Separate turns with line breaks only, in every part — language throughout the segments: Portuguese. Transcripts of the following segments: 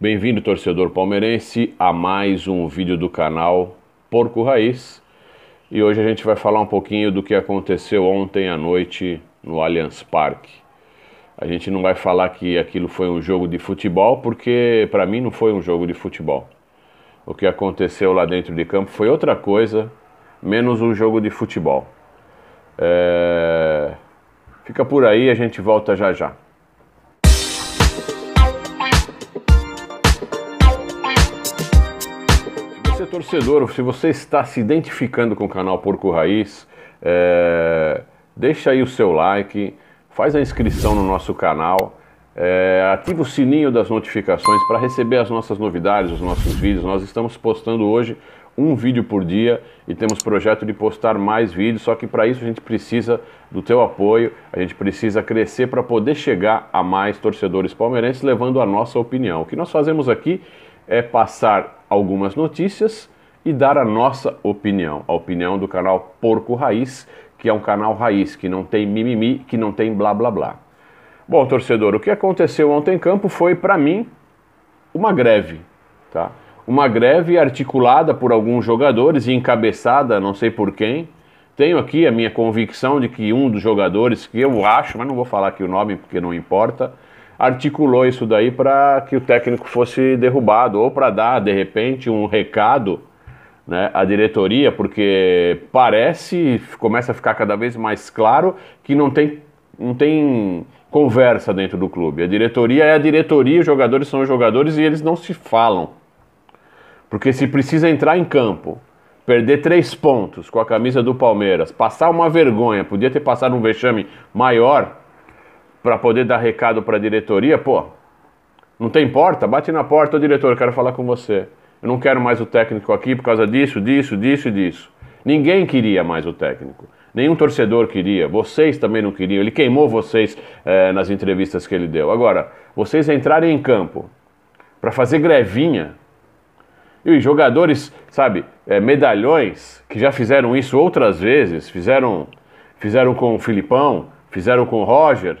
Bem-vindo, torcedor palmeirense, a mais um vídeo do canal Porco Raiz. E hoje a gente vai falar um pouquinho do que aconteceu ontem à noite no Allianz Parque. A gente não vai falar que aquilo foi um jogo de futebol, porque para mim não foi um jogo de futebol. O que aconteceu lá dentro de campo foi outra coisa, menos um jogo de futebol. É... Fica por aí, a gente volta já já. você é torcedor, se você está se identificando com o canal Porco Raiz, é, deixa aí o seu like, faz a inscrição no nosso canal, é, ativa o sininho das notificações para receber as nossas novidades, os nossos vídeos. Nós estamos postando hoje um vídeo por dia e temos projeto de postar mais vídeos, só que para isso a gente precisa do teu apoio, a gente precisa crescer para poder chegar a mais torcedores palmeirenses levando a nossa opinião. O que nós fazemos aqui é passar algumas notícias e dar a nossa opinião, a opinião do canal Porco Raiz, que é um canal raiz, que não tem mimimi, que não tem blá blá blá. Bom, torcedor, o que aconteceu ontem em campo foi, para mim, uma greve, tá? Uma greve articulada por alguns jogadores e encabeçada, não sei por quem. Tenho aqui a minha convicção de que um dos jogadores, que eu acho, mas não vou falar aqui o nome porque não importa, articulou isso daí para que o técnico fosse derrubado ou para dar de repente um recado né, à diretoria, porque parece, começa a ficar cada vez mais claro que não tem, não tem conversa dentro do clube. A diretoria é a diretoria, os jogadores são os jogadores e eles não se falam. Porque se precisa entrar em campo, perder três pontos com a camisa do Palmeiras, passar uma vergonha, podia ter passado um vexame maior para poder dar recado para a diretoria, pô, não tem porta? Bate na porta, ô diretor, eu quero falar com você. Eu não quero mais o técnico aqui por causa disso, disso, disso e disso. Ninguém queria mais o técnico. Nenhum torcedor queria. Vocês também não queriam. Ele queimou vocês é, nas entrevistas que ele deu. Agora, vocês entrarem em campo para fazer grevinha. E os jogadores, sabe, é, medalhões, que já fizeram isso outras vezes, fizeram, fizeram com o Filipão, fizeram com o Roger,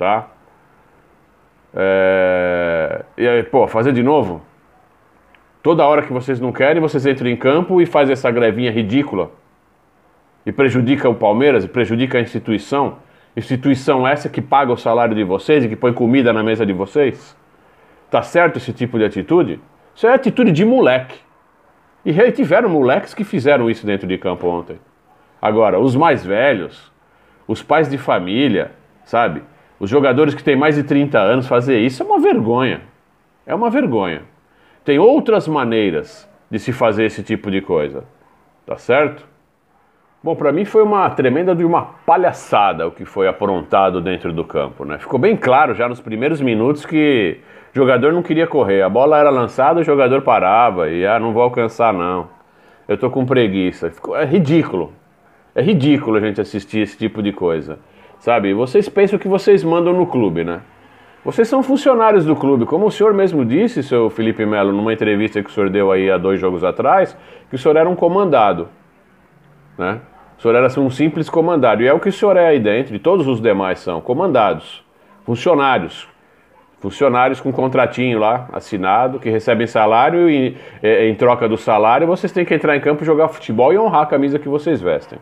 tá? É... E aí, pô, fazer de novo? Toda hora que vocês não querem, vocês entram em campo e fazem essa grevinha ridícula. E prejudica o Palmeiras, e prejudica a instituição. Instituição essa que paga o salário de vocês e que põe comida na mesa de vocês. Tá certo esse tipo de atitude? Isso é atitude de moleque. E tiveram moleques que fizeram isso dentro de campo ontem. Agora, os mais velhos, os pais de família, sabe? os jogadores que têm mais de 30 anos fazer isso é uma vergonha. É uma vergonha. Tem outras maneiras de se fazer esse tipo de coisa. Tá certo? Bom, para mim foi uma tremenda de uma palhaçada o que foi aprontado dentro do campo, né? Ficou bem claro já nos primeiros minutos que o jogador não queria correr, a bola era lançada, o jogador parava e ah, não vou alcançar não. Eu tô com preguiça. Ficou, é ridículo. É ridículo a gente assistir esse tipo de coisa. Sabe, vocês pensam que vocês mandam no clube, né? Vocês são funcionários do clube, como o senhor mesmo disse, seu Felipe Melo, numa entrevista que o senhor deu aí há dois jogos atrás, que o senhor era um comandado, né? O senhor era assim, um simples comandado, e é o que o senhor é aí dentro, e todos os demais são comandados, funcionários, funcionários com contratinho lá, assinado, que recebem salário e em troca do salário vocês têm que entrar em campo, jogar futebol e honrar a camisa que vocês vestem,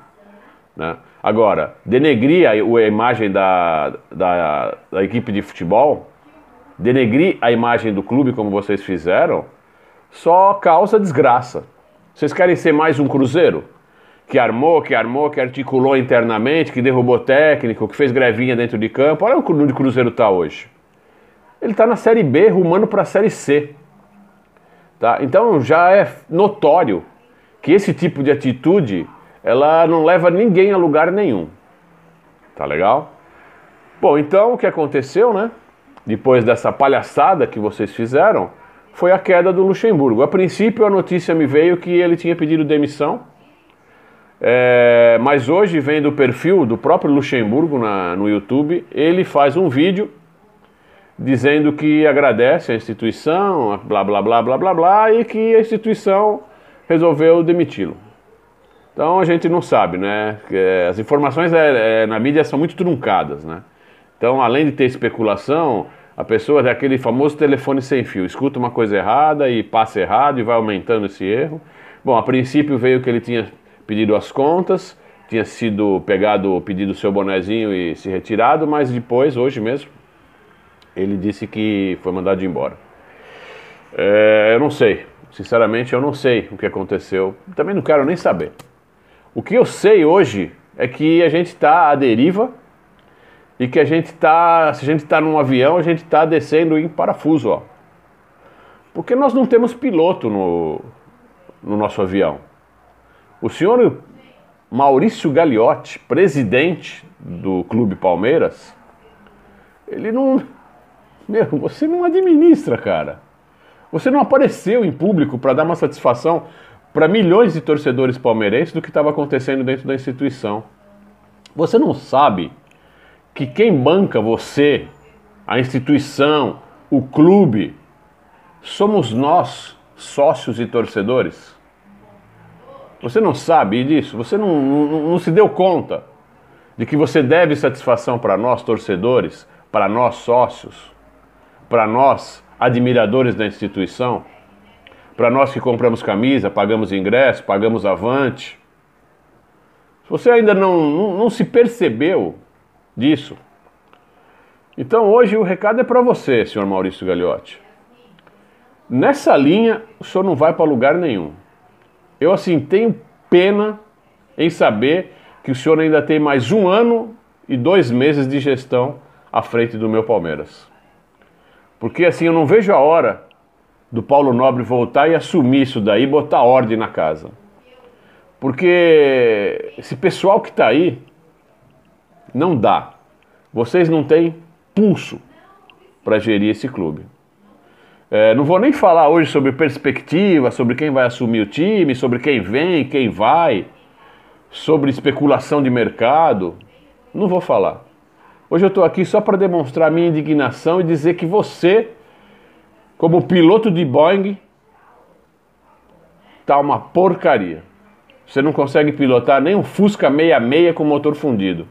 né? Agora, denegrir a, a imagem da, da, da equipe de futebol, denegrir a imagem do clube como vocês fizeram, só causa desgraça. Vocês querem ser mais um Cruzeiro? Que armou, que armou, que articulou internamente, que derrubou técnico, que fez grevinha dentro de campo. Olha onde o Cruzeiro está hoje. Ele está na Série B, rumando para a Série C. Tá? Então já é notório que esse tipo de atitude ela não leva ninguém a lugar nenhum. Tá legal? Bom, então o que aconteceu, né? Depois dessa palhaçada que vocês fizeram, foi a queda do Luxemburgo. A princípio a notícia me veio que ele tinha pedido demissão, é, mas hoje vem do perfil do próprio Luxemburgo na, no YouTube, ele faz um vídeo dizendo que agradece a instituição, blá blá blá blá blá blá, e que a instituição resolveu demiti-lo. Então a gente não sabe, né? É, as informações é, é, na mídia são muito truncadas, né? Então, além de ter especulação, a pessoa é aquele famoso telefone sem fio, escuta uma coisa errada e passa errado e vai aumentando esse erro. Bom, a princípio veio que ele tinha pedido as contas, tinha sido pegado, pedido seu bonezinho e se retirado, mas depois, hoje mesmo, ele disse que foi mandado embora. É, eu não sei, sinceramente eu não sei o que aconteceu, também não quero nem saber. O que eu sei hoje é que a gente está à deriva e que a gente está, se a gente está num avião, a gente está descendo em parafuso, ó. Porque nós não temos piloto no, no nosso avião. O senhor Maurício Gagliotti, presidente do Clube Palmeiras, ele não. Meu, você não administra, cara. Você não apareceu em público para dar uma satisfação para milhões de torcedores palmeirenses do que estava acontecendo dentro da instituição. Você não sabe que quem banca você, a instituição, o clube, somos nós, sócios e torcedores? Você não sabe disso? Você não, não, não se deu conta de que você deve satisfação para nós, torcedores, para nós, sócios, para nós, admiradores da instituição? para nós que compramos camisa, pagamos ingresso, pagamos avante. Se você ainda não, não, não se percebeu disso, então hoje o recado é para você, senhor Maurício Gagliotti. Nessa linha, o senhor não vai para lugar nenhum. Eu, assim, tenho pena em saber que o senhor ainda tem mais um ano e dois meses de gestão à frente do meu Palmeiras. Porque, assim, eu não vejo a hora do Paulo Nobre voltar e assumir isso daí, botar ordem na casa. Porque esse pessoal que está aí não dá. Vocês não têm pulso para gerir esse clube. É, não vou nem falar hoje sobre perspectiva, sobre quem vai assumir o time, sobre quem vem, quem vai, sobre especulação de mercado. Não vou falar. Hoje eu estou aqui só para demonstrar minha indignação e dizer que você como piloto de Boeing, tá uma porcaria. Você não consegue pilotar nem um Fusca 66 com motor fundido.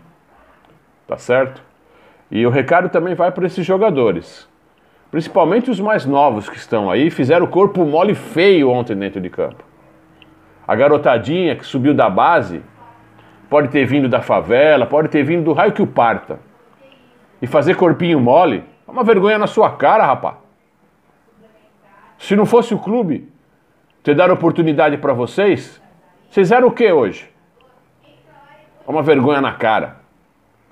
Tá certo? E o recado também vai para esses jogadores. Principalmente os mais novos que estão aí, fizeram o corpo mole feio ontem dentro de campo. A garotadinha que subiu da base pode ter vindo da favela, pode ter vindo do raio que o parta. E fazer corpinho mole é uma vergonha na sua cara, rapaz. Se não fosse o clube ter dado oportunidade para vocês, vocês eram o que hoje? É uma vergonha na cara.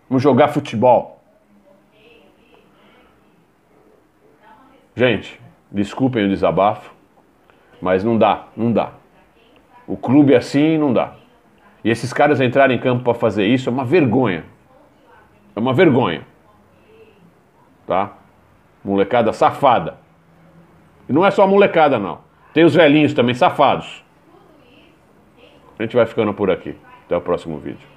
Vamos jogar futebol. Gente, desculpem o desabafo, mas não dá, não dá. O clube é assim não dá. E esses caras entrarem em campo para fazer isso é uma vergonha. É uma vergonha. Tá? Molecada safada. E não é só a molecada, não. Tem os velhinhos também, safados. A gente vai ficando por aqui. Até o próximo vídeo.